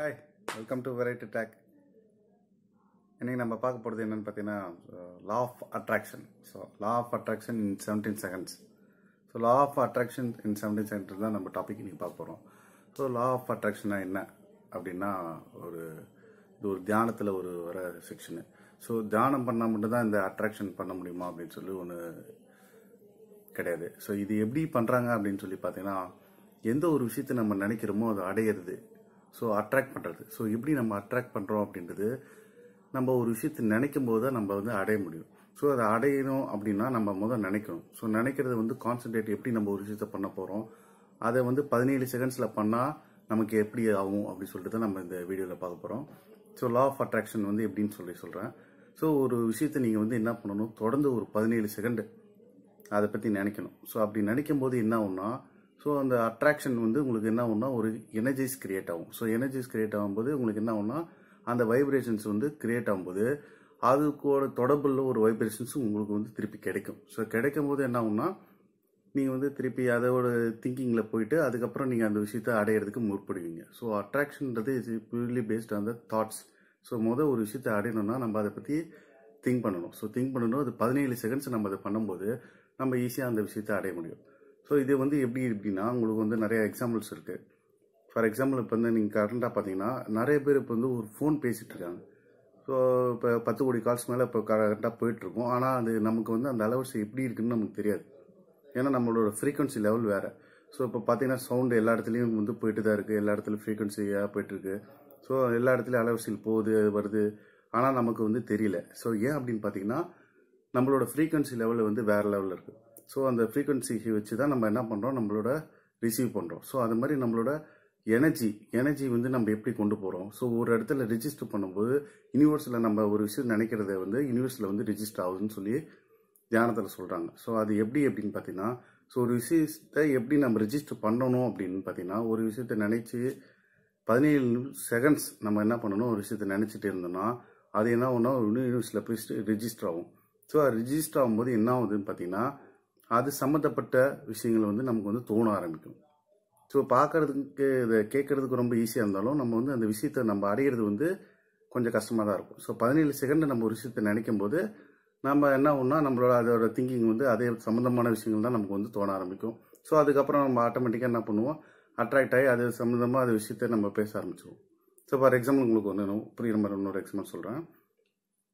hi welcome to variety tag இன்றைக்கி நம்ம பார்க்க போகிறது என்னென்னு பார்த்தீங்கன்னா law of attraction so law of attraction in seventeen seconds so law of attraction in seventeen seconds தான் நம்ம டாபிக் இன்றைக்கி பார்க்க போகிறோம் ஸோ லா ஆஃப் அட்ராக்ஷனாக என்ன அப்படின்னா ஒரு இது ஒரு தியானத்தில் ஒரு வர செக்ஷனு ஸோ தியானம் பண்ணால் மட்டும்தான் இந்த அட்ராக்ஷன் பண்ண முடியுமா அப்படின்னு சொல்லி ஒன்று கிடையாது ஸோ இது எப்படி பண்ணுறாங்க அப்படின்னு சொல்லி பார்த்தீங்கன்னா எந்த ஒரு விஷயத்தை நம்ம நினைக்கிறோமோ அதை அடையிறது ஸோ அட்ராக்ட் பண்ணுறது ஸோ எப்படி நம்ம அட்ராக்ட் பண்ணுறோம் அப்படின்றது நம்ம ஒரு விஷயத்தை நினைக்கும் போது தான் நம்ம வந்து அடைய முடியும் ஸோ அதை அடையணும் அப்படின்னா நம்ம முதல் நினைக்கணும் ஸோ நினைக்கிறது வந்து கான்சன்ட்ரேட் எப்படி நம்ம ஒரு விஷயத்தை பண்ண போகிறோம் அதை வந்து பதினேழு செகண்ட்ஸில் பண்ணால் நமக்கு எப்படி ஆகும் அப்படின்னு சொல்லிட்டு தான் நம்ம இந்த வீடியோவில் பார்க்க போகிறோம் ஸோ லா ஆஃப் அட்ராக்ஷன் வந்து எப்படின்னு சொல்லி சொல்கிறேன் ஸோ ஒரு விஷயத்தை நீங்கள் வந்து என்ன பண்ணணும் தொடர்ந்து ஒரு பதினேழு செகண்டு அதை பற்றி நினைக்கணும் ஸோ அப்படி நினைக்கும் போது என்ன ஒன்றா ஸோ அந்த அட்ராக்ஷன் வந்து உங்களுக்கு என்ன ஒன்றா ஒரு எனர்ஜிஸ் கிரியேட் ஆகும் ஸோ எனர்ஜிஸ் கிரியேட் ஆகும்போது உங்களுக்கு என்ன ஒன்றா அந்த வைப்ரேஷன்ஸ் வந்து கிரியேட் ஆகும்போது அது கூட தொடர்பில் ஒரு வைப்ரேஷன்ஸும் உங்களுக்கு வந்து திருப்பி கிடைக்கும் ஸோ கிடைக்கும் போது என்ன ஒன்றா நீங்கள் வந்து திருப்பி அதோட திங்கிங்கில் போயிட்டு அதுக்கப்புறம் நீங்கள் அந்த விஷயத்தை அடையிறதுக்கு முற்படுவீங்க ஸோ அட்ராக்ஷன்ன்றது is purely based on the thoughts so மொதல் ஒரு விஷயத்தை அடையணும்னா நம்ம அதை பற்றி திங்க் பண்ணணும் ஸோ திங்க் பண்ணணும் அது பதினேழு செகண்ட்ஸ் நம்ம அதை பண்ணும்போது நம்ம ஈஸியாக அந்த விஷயத்தை அடைய முடியும் ஸோ இது வந்து எப்படி எப்படின்னா உங்களுக்கு வந்து நிறைய எக்ஸாம்பிள்ஸ் இருக்குது ஃபார் எக்ஸாம்பிள் இப்போ வந்து நீங்கள் கரண்ட்டாக பார்த்தீங்கன்னா நிறைய பேர் இப்போ வந்து ஒரு ஃபோன் பேசிகிட்டு இருக்காங்க ஸோ இப்போ பத்து கோடி கால்ஸ் மேலே இப்போ கரெக்டாக போயிட்டுருக்கோம் ஆனால் அது நமக்கு வந்து அந்த அளவு எப்படி இருக்குன்னு நமக்கு தெரியாது ஏன்னா நம்மளோட ஃப்ரீக்வன்சி லெவல் வேறு ஸோ இப்போ பார்த்தீங்கன்னா சவுண்டு எல்லா இடத்துலையும் வந்து போயிட்டு தான் இருக்குது எல்லா இடத்துலையும் ஃப்ரீக்வன்சியாக போயிட்டுருக்கு ஸோ எல்லா இடத்துலையும் அலவர்சியில் போகுது வருது ஆனால் நமக்கு வந்து தெரியல ஸோ ஏன் அப்படின்னு பார்த்தீங்கன்னா நம்மளோட ஃப்ரீக்வன்சி லெவலில் வந்து வேறு லெவலில் இருக்குது ஸோ அந்த ஃப்ரீக்குவென்சிக்கு வச்சு தான் நம்ம என்ன பண்ணுறோம் நம்மளோட ரிசீவ் பண்ணுறோம் ஸோ அது மாதிரி நம்மளோட எனர்ஜி எனர்ஜி வந்து நம்ம எப்படி கொண்டு போகிறோம் ஸோ ஒரு இடத்துல ரிஜிஸ்டர் பண்ணும்போது யூனிவர்ஸில் நம்ம ஒரு விஷயம் நினைக்கிறத வந்து யூனிவர்ஸில் வந்து ரிஜிஸ்டர் ஆகுதுன்னு சொல்லி தியானத்தில் சொல்கிறாங்க ஸோ அது எப்படி அப்படின்னு பார்த்தீங்கன்னா ஸோ ஒரு விஷயத்தை எப்படி நம்ம ரிஜிஸ்டர் பண்ணணும் அப்படின்னு பார்த்தீங்கன்னா ஒரு விஷயத்த நினச்சி பதினேழு செகண்ட்ஸ் நம்ம என்ன பண்ணணும் ஒரு விஷயத்த நினச்சிட்டு இருந்தோம்னா அது என்ன ஒன்றும் யூனிவர்ஸில் போய் ரிஜிஸ்டர் ஆகும் ஸோ அது ரிஜிஸ்டர் ஆகும்போது என்ன ஆகுதுன்னு பார்த்தீங்கன்னா அது சம்மந்தப்பட்ட விஷயங்கள் வந்து நமக்கு வந்து தோண ஆரம்பிக்கும் ஸோ பார்க்கறதுக்கு இதை கேட்குறதுக்கு ரொம்ப ஈஸியாக இருந்தாலும் நம்ம வந்து அந்த விஷயத்தை நம்ம அடையிறது வந்து கொஞ்சம் கஷ்டமாக தான் இருக்கும் ஸோ பதினேழு செகண்டு நம்ம ஒரு விஷயத்தை நினைக்கும் போது நம்ம என்ன ஒன்றா நம்மளோட அதோட திங்கிங் வந்து அதே சம்மந்தமான விஷயங்கள் தான் நமக்கு வந்து தோண ஆரம்பிக்கும் ஸோ அதுக்கப்புறம் நம்ம ஆட்டோமேட்டிக்காக என்ன பண்ணுவோம் அட்ராக்ட் ஆகி அது சம்மந்தமாக அது விஷயத்த நம்ம பேச ஆரம்பிச்சிடுவோம் ஸோ ஃபார் எக்ஸாம்பிள் உங்களுக்கு ஒன்று புரியுற மாதிரி இன்னொரு எக்ஸாம்பிள் சொல்கிறேன்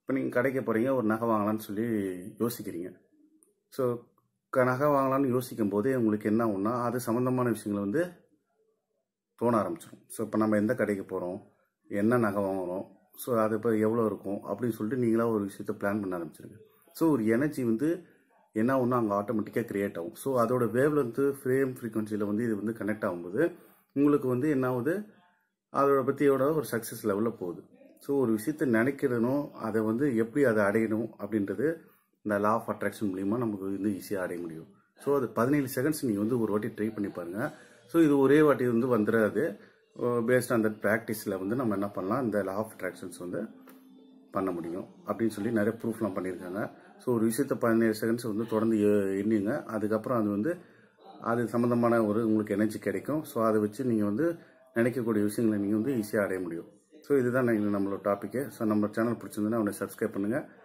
இப்போ நீங்கள் கடைக்கு போகிறீங்க ஒரு நகை வாங்கலான்னு சொல்லி யோசிக்கிறீங்க ஸோ நகை வாங்கலாம்னு யோசிக்கும் போதே உங்களுக்கு என்ன ஒன்றா அது சம்மந்தமான விஷயங்களை வந்து தோண ஆரம்பிச்சிடும் ஸோ இப்போ நம்ம எந்த கடைக்கு போகிறோம் என்ன நகை வாங்குகிறோம் ஸோ அது இப்போ எவ்வளோ இருக்கும் அப்படின்னு சொல்லிட்டு நீங்களாக ஒரு விஷயத்த பிளான் பண்ண ஆரம்பிச்சிருங்க ஸோ ஒரு எனர்ஜி வந்து என்ன ஒன்று அங்கே ஆட்டோமேட்டிக்காக க்ரியேட் ஆகும் ஸோ அதோட வேவ்லேருந்து ஃப்ரேம் ஃப்ரீக்வன்சியில் வந்து இது வந்து கனெக்ட் ஆகும்போது உங்களுக்கு வந்து என்ன ஆகுது அதோட பற்றியோட ஒரு சக்ஸஸ் லெவலில் போகுது ஸோ ஒரு விஷயத்தை நினைக்கிறனும் அதை வந்து எப்படி அதை அடையணும் அப்படின்றது இந்த லா ஆஃப் அட்ராக்ஷன் மூலிமா நமக்கு வந்து ஈஸியாக அடைய முடியும் ஸோ அது பதினேழு செகண்ட்ஸ் நீங்கள் வந்து ஒரு வாட்டி ட்ரை பண்ணி பாருங்கள் ஸோ இது ஒரே வாட்டி வந்து வந்துடாது பேஸ்ட் தட் ப்ராக்டிஸில் வந்து நம்ம என்ன பண்ணலாம் இந்த லா ஆஃப் அட்ராக்ஷன்ஸ் வந்து பண்ண முடியும் அப்படின்னு சொல்லி நிறைய ப்ரூஃப்லாம் பண்ணியிருக்காங்க ஸோ ஒரு விஷயத்த பதினேழு செகண்ட்ஸ் வந்து தொடர்ந்து எண்ணுங்க அதுக்கப்புறம் அது வந்து அது சம்மந்தமான ஒரு உங்களுக்கு எனர்ஜி கிடைக்கும் ஸோ அதை வச்சு நீங்கள் வந்து நினைக்கக்கூடிய விஷயங்களை நீங்கள் வந்து ஈஸியாக அடைய முடியும் ஸோ இதுதான் நம்மளோட டாப்பிக்கு ஸோ நம்ம சேனல் பிடிச்சிருந்ததுன்னா அவனை சப்ஸ்கிரைப் பண்ணுங்கள்